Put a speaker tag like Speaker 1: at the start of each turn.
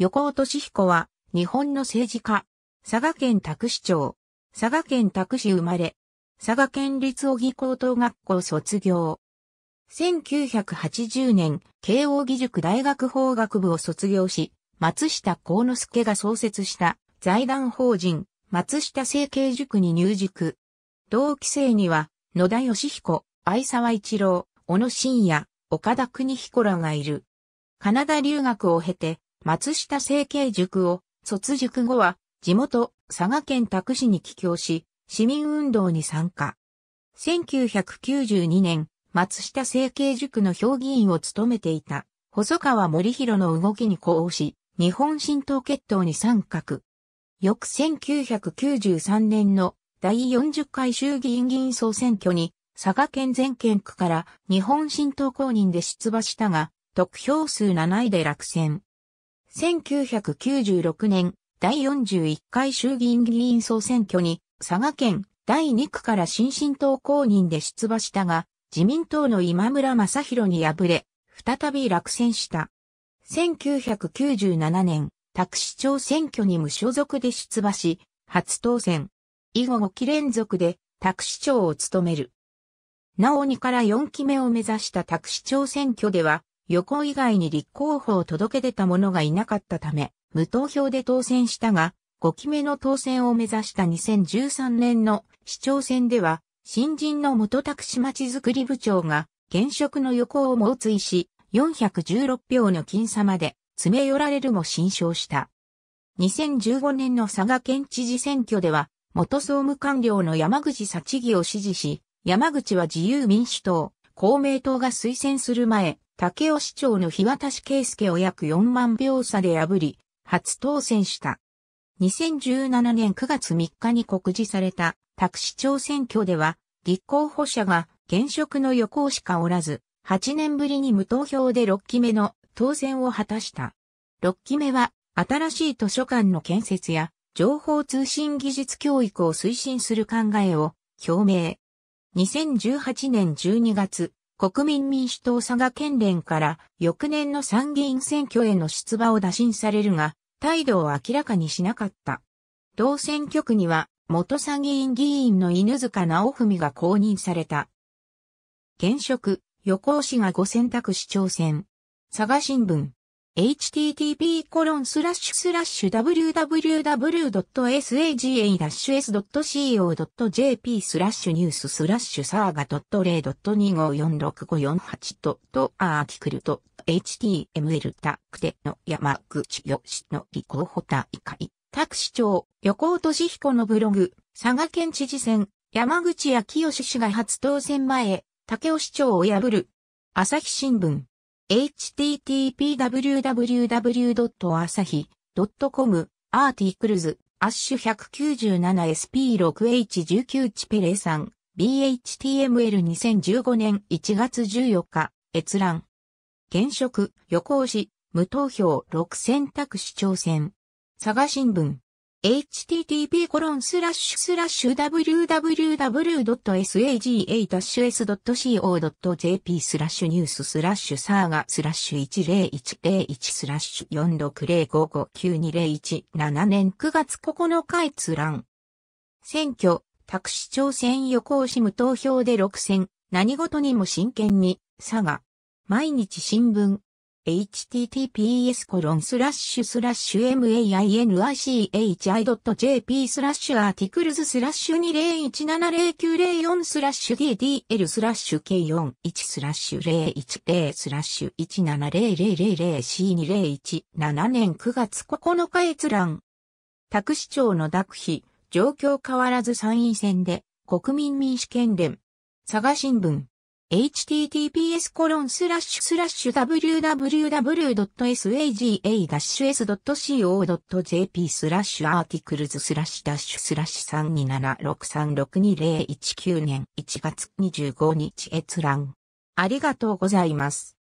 Speaker 1: 横尾俊彦は、日本の政治家、佐賀県拓市長、佐賀県拓市生まれ、佐賀県立小木高等学校卒業。1980年、慶応義塾大学法学部を卒業し、松下幸之助が創設した財団法人、松下政経塾に入塾。同期生には、野田義彦、愛沢一郎、小野真也、岡田邦彦らがいる。カナダ留学を経て、松下政経塾を卒塾後は地元佐賀県拓市に帰郷し、市民運動に参加。1992年、松下政経塾の評議員を務めていた、細川森弘の動きに呼応し、日本新党決闘に参画。翌1993年の第40回衆議院議員総選挙に、佐賀県全県区から日本新党公認で出馬したが、得票数7位で落選。1996年、第41回衆議院議員総選挙に、佐賀県第2区から新進党公認で出馬したが、自民党の今村正宏に敗れ、再び落選した。1997年、拓市長選挙に無所属で出馬し、初当選。以後5期連続で、拓市長を務める。なお2から4期目を目指した拓市長選挙では、横以外に立候補を届け出た者がいなかったため、無投票で当選したが、5期目の当選を目指した2013年の市長選では、新人の元拓市町づくり部長が、現職の横を猛追し、416票の僅差まで詰め寄られるも新勝した。2015年の佐賀県知事選挙では、元総務官僚の山口幸義を支持し、山口は自由民主党、公明党が推薦する前、武尾市長の日渡圭介を約4万票差で破り、初当選した。2017年9月3日に告示された、拓市長選挙では、立候補者が現職の横行しかおらず、8年ぶりに無投票で6期目の当選を果たした。6期目は、新しい図書館の建設や、情報通信技術教育を推進する考えを表明。2018年12月、国民民主党佐賀県連から翌年の参議院選挙への出馬を打診されるが、態度を明らかにしなかった。同選挙区には、元参議院議員の犬塚直文が公認された。現職、横尾氏が5選択市長選。佐賀新聞。http://www.saga-s.co.jp スラッシュニューススラッシュサーガ .0.2546548. アーキクル .html タクテの山口よしの候補大会。タク市長、横尾俊彦のブログ、佐賀県知事選、山口昭義氏が初当選前、竹尾市長を破る。朝日新聞。http://www.asahi.com アーティクルズアッシュ 197SP6H19 チペレさん BHTML2015 年1月14日閲覧現職、予行し、無投票6選択肢挑選。佐賀新聞。h t t p w w w s a g a s c o j p スラッシュニューススラッシュサーガスラッシュ10101スラッシュ4605592017年9月9日閲覧。選挙、タシー挑戦予行し無投票で6選、何事にも真剣に、佐賀。毎日新聞。https コロンス mainichi.jp スラッシュアーティクルズスラッシュ20170904スラッシュ ddl スラッシュ k41 スラッシュ010スラッシュ1 7 0 0 0 c 2 0 1 7年9月9日閲覧。拓市長の諾否、状況変わらず参院選で国民民主権連。佐賀新聞。https コロンスラッシュスラッシュ www.saga-s.co.jp スラッシュアーティクルズスラッシュダッシュスラッシュ3276362019年1月25日閲覧。ありがとうございます。